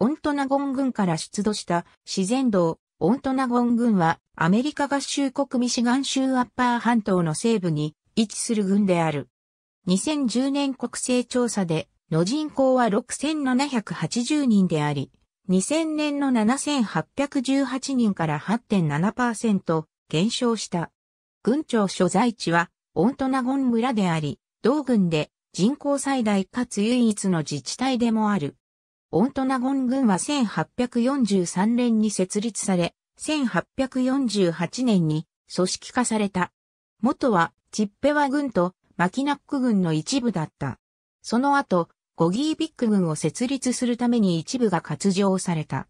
オントナゴン軍から出土した自然道、オントナゴン軍はアメリカ合衆国ミシガン州アッパー半島の西部に位置する軍である。2010年国勢調査での人口は6780人であり、2000年の7818人から8.7%減少した。軍庁所在地はオントナゴン村であり、同軍で人口最大かつ唯一の自治体でもある。オントナゴン軍は1843年に設立され、1848年に組織化された。元はチッペワ軍とマキナック軍の一部だった。その後、ゴギービック軍を設立するために一部が割譲された。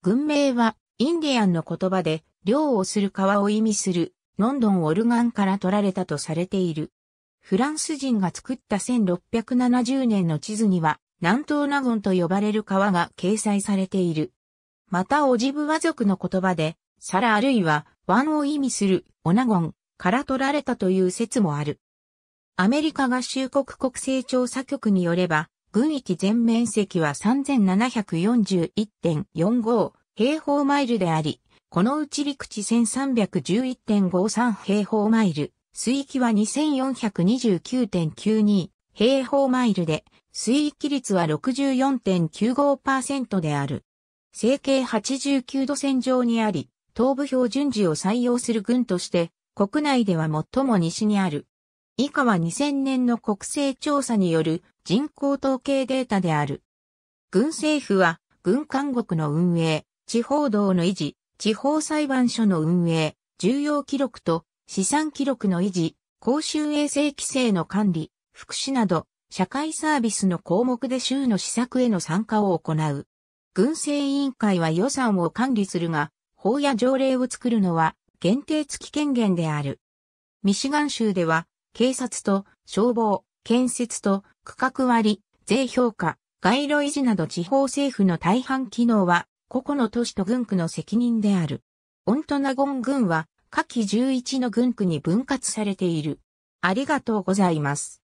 軍名はインディアンの言葉で漁をする川を意味するロンドンオルガンから取られたとされている。フランス人が作った1670年の地図には南東納言と呼ばれる川が掲載されている。またオジブワ族の言葉で、サラあるいはワンを意味するオナゴンから取られたという説もある。アメリカ合衆国国勢調査局によれば、軍域全面積は3741.45平方マイルであり、このうち陸地1311.53平方マイル、水域は2429.92平方マイルで、水域率は64.95%である。成形89度線上にあり、東部標準時を採用する軍として、国内では最も西にある。以下は2000年の国勢調査による人口統計データである。軍政府は、軍監獄の運営、地方道の維持、地方裁判所の運営、重要記録と資産記録の維持、公衆衛生規制の管理、福祉など、社会サービスの項目で州の施策への参加を行う。軍政委員会は予算を管理するが、法や条例を作るのは限定付き権限である。ミシガン州では、警察と消防、建設と区画割、税評価、街路維持など地方政府の大半機能は、個々の都市と軍区の責任である。オントナゴン郡は、下記11の軍区に分割されている。ありがとうございます。